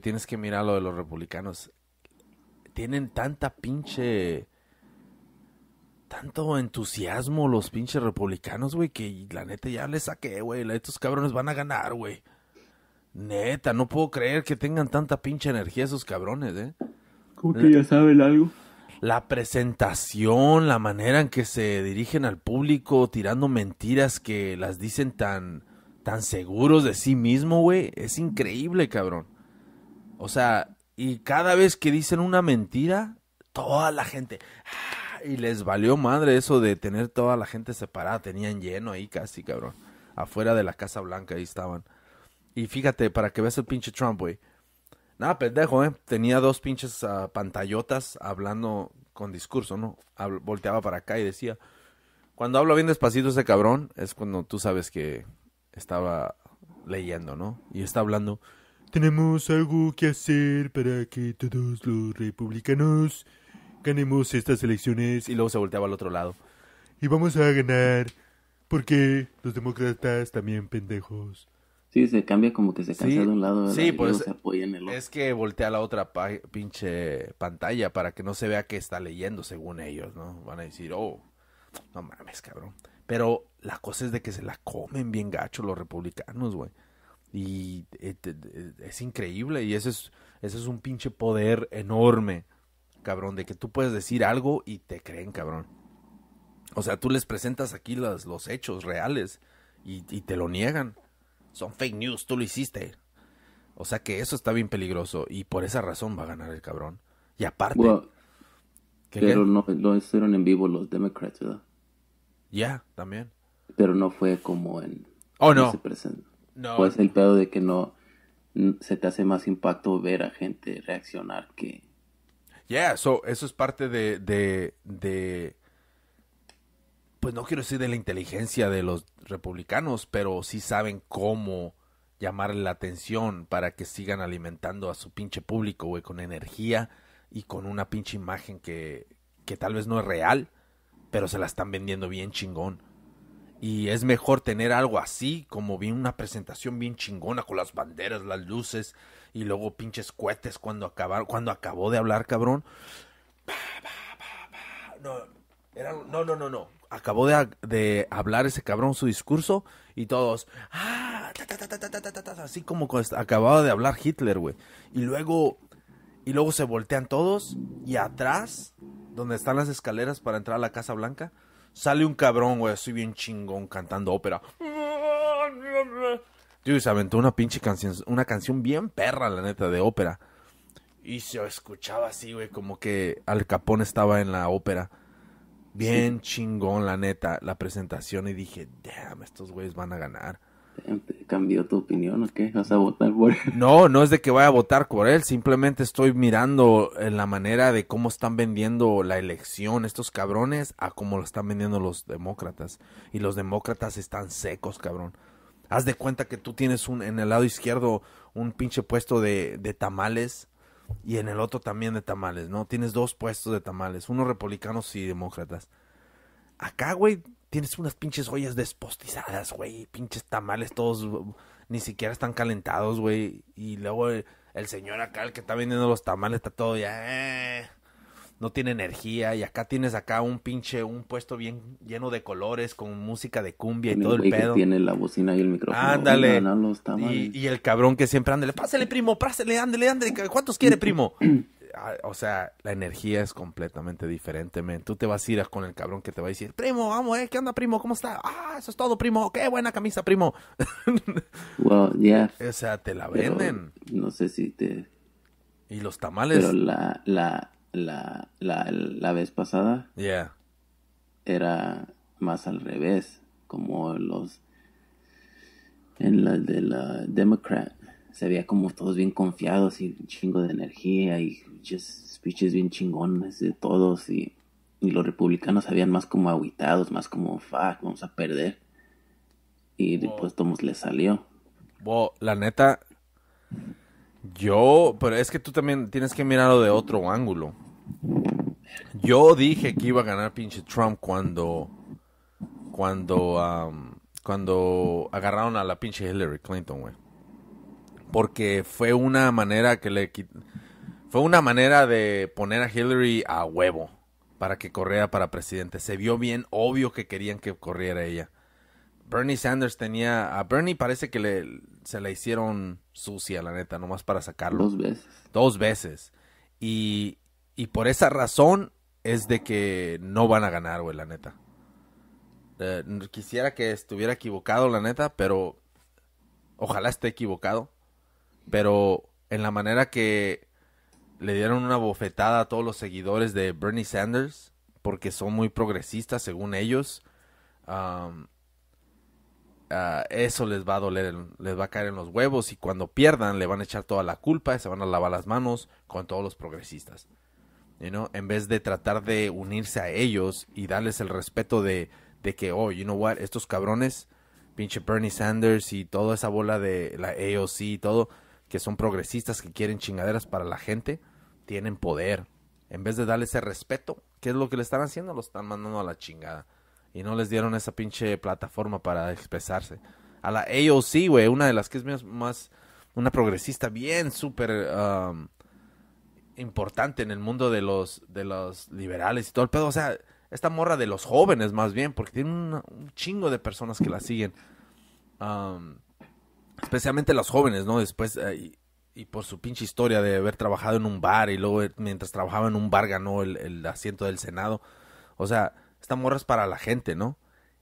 tienes que mirar lo de los republicanos. Tienen tanta pinche. Tanto entusiasmo los pinches republicanos, güey, que la neta ya les saqué, güey. Estos cabrones van a ganar, güey. Neta, no puedo creer que tengan tanta pinche energía esos cabrones, ¿eh? Como que ya saben algo la presentación, la manera en que se dirigen al público, tirando mentiras que las dicen tan, tan seguros de sí mismo, güey. Es increíble, cabrón. O sea, y cada vez que dicen una mentira, toda la gente. ¡ah! Y les valió madre eso de tener toda la gente separada. Tenían lleno ahí casi, cabrón. Afuera de la Casa Blanca, ahí estaban. Y fíjate, para que veas el pinche Trump, güey. Nada, pendejo, ¿eh? Tenía dos pinches ah, pantallotas hablando con discurso, ¿no? volteaba para acá y decía. Cuando hablo bien despacito ese cabrón, es cuando tú sabes que estaba leyendo, ¿no? Y está hablando. Tenemos algo que hacer para que todos los republicanos ganemos estas elecciones. Y luego se volteaba al otro lado. Y vamos a ganar porque los demócratas también pendejos. Sí, se cambia como que se cansa de un lado. Sí, pues es que voltea la otra pinche pantalla para que no se vea que está leyendo según ellos, ¿no? Van a decir, oh, no mames, cabrón. Pero la cosa es de que se la comen bien gacho los republicanos, güey. Y eh, eh, es increíble y ese es, ese es un pinche poder enorme, cabrón, de que tú puedes decir algo y te creen, cabrón. O sea, tú les presentas aquí los, los hechos reales y, te lo niegan. Son fake news, tú lo hiciste. O sea que eso está bien peligroso y por esa razón va a ganar el cabrón. Y aparte... pero no lo hicieron en vivo los Democrats, ¿verdad? Ya, también. Pero no fue como en... Oh, no. No. Pues el pedo de que no se te hace más impacto ver a gente reaccionar que. Yeah, so, eso es parte de, de, de. Pues no quiero decir de la inteligencia de los republicanos, pero sí saben cómo llamar la atención para que sigan alimentando a su pinche público, güey, con energía y con una pinche imagen que, que tal vez no es real, pero se la están vendiendo bien chingón. Y es mejor tener algo así, como bien una presentación bien chingona con las banderas, las luces y luego pinches cohetes cuando cuando acabó de hablar, cabrón. No, no, no, no, Acabó de, hablar ese cabrón su discurso y todos, así como acababa de hablar Hitler, güey. Y luego, y luego se voltean todos y atrás, donde están las escaleras para entrar a la Casa Blanca, sale un cabrón, güey, así bien chingón cantando ópera. Dude, se aventó una pinche canción, una canción bien perra, la neta, de ópera. Y se escuchaba así, güey, como que Al Capón estaba en la ópera. Bien chingón, la neta, la presentación. Y dije, damn, estos güeyes van a ganar cambió tu opinión o qué? ¿Vas a votar por él? No, no es de que vaya a votar por él, simplemente estoy mirando en la manera de cómo están vendiendo la elección estos cabrones a cómo lo están vendiendo los demócratas. Y los demócratas están secos, cabrón. Haz de cuenta que tú tienes un, en el lado izquierdo un pinche puesto de, tamales y en el otro también de tamales, ¿no? Tienes dos puestos de tamales, uno republicanos y demócratas. Acá, güey, tienes unas pinches ollas despostizadas, güey, pinches tamales todos ni siquiera están calentados, güey, y luego el, señor acá, el que está vendiendo los tamales, está todo ya, eh, no tiene energía, y acá tienes acá un pinche, un puesto bien lleno de colores, con música de cumbia y todo el pedo. Que tiene la bocina y el micrófono. Ándale. y, y, el cabrón que siempre, ándale, pásale, primo, pásale, ándale, ándale, ¿cuántos quiere, primo? Ah, o sea, la energía es completamente diferente, Tú te vas a ir con el cabrón que te va a decir, primo, vamos, eh, ¿qué onda, primo? ¿Cómo está? Ah, eso es todo, primo. Qué buena camisa, primo. yeah. O sea, te la venden. No sé si te... Y los tamales. Pero la, la, la, la, la vez pasada. Yeah. Era más al revés, como los... En la de la Democrat se veía como todos bien confiados y un chingo de energía y speeches bien chingones de todos y, los republicanos habían más como aguitados, más como, fuck, vamos a perder. Y después Tomos le salió. la neta, yo, pero es que tú también tienes que mirarlo de otro ángulo. Yo dije que iba a ganar pinche Trump cuando, cuando, cuando agarraron a la pinche Hillary Clinton, güey porque fue una manera que le fue una manera de poner a Hillary a huevo para que corriera para presidente. Se vio bien obvio que querían que corriera ella. Bernie Sanders tenía a Bernie parece que le se la hicieron sucia la neta nomás para sacarlo dos veces. Dos veces. Y por esa razón es de que no van a ganar, güey, la neta. Eh, quisiera que estuviera equivocado, la neta, pero ojalá esté equivocado pero en la manera que le dieron una bofetada a todos los seguidores de Bernie Sanders, porque son muy progresistas según ellos, ah, eso les va a doler, les va a caer en los huevos y cuando pierdan le van a echar toda la culpa y se van a lavar las manos con todos los progresistas. You En vez de tratar de unirse a ellos y darles el respeto de, de que, oh, you know what, estos cabrones, pinche Bernie Sanders y toda esa bola de la AOC y todo, que son progresistas, que quieren chingaderas para la gente, tienen poder. En vez de darle ese respeto, ¿qué es lo que le están haciendo? Lo están mandando a la chingada. Y no les dieron esa pinche plataforma para expresarse. A la AOC, güey, una de las que es más, una progresista bien súper um, importante en el mundo de los, de los liberales y todo el pedo. O sea, esta morra de los jóvenes más bien, porque tiene un chingo de personas que la siguen. Um, especialmente los jóvenes, ¿no? Después, eh, y, por su pinche historia de haber trabajado en un bar y luego eh, mientras trabajaba en un bar ganó el, asiento del Senado. O sea, esta morra es para la gente, ¿no?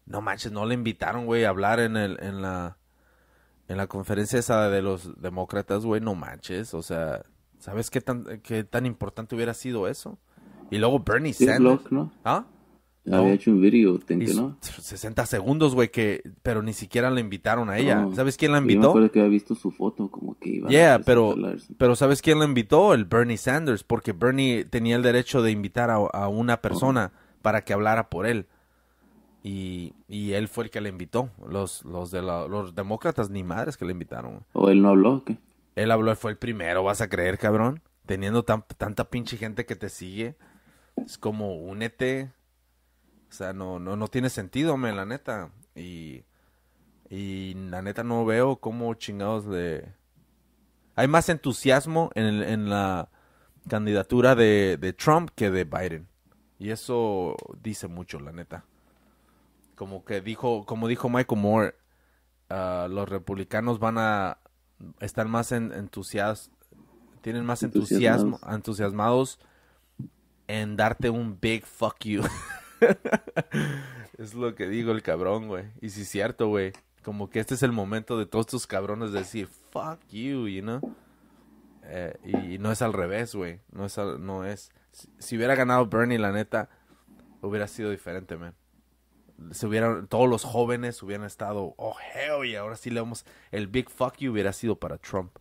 No manches, no le invitaron, güey, a hablar en, el, en la en la conferencia esa de los demócratas, güey, no manches, o sea, ¿sabes qué tan, qué tan importante hubiera sido eso? Y luego Bernie Sanders, ¿no? ¿Ah? Había hecho un video, ¿no? 60 segundos, güey, que... Pero ni siquiera la invitaron a ella. ¿Sabes quién la invitó? Yo me acuerdo que había visto su foto, como que iba yeah, pero, pero ¿sabes quién la invitó? El Bernie Sanders, porque Bernie tenía el derecho de invitar a, una persona para que hablara por él. Y, él fue el que la invitó. Los, los, de los demócratas ni madres que la invitaron. ¿O él no habló? ¿qué? Él habló, él fue el primero, vas a creer, cabrón. Teniendo tanta pinche gente que te sigue. Es como, únete o sea, no, no, no tiene sentido, me la neta. Y, la neta no veo cómo chingados de... Hay más entusiasmo en, la candidatura de, Trump que de Biden. Y eso dice mucho, la neta. Como que dijo, como dijo Michael Moore, ah, los republicanos van a estar más tienen más entusiasmo, entusiasmados en darte un big fuck you. es lo que digo el cabrón, güey. Y si es cierto, güey. Como que este es el momento de todos estos cabrones de decir, fuck you, you know. Eh, y, no es al revés, güey. No es. no es. Si, hubiera ganado Bernie, la neta, hubiera sido diferente, man. Se hubieran, todos los jóvenes hubieran estado, oh, hell, y ahora sí le vamos. El big fuck you hubiera sido para Trump.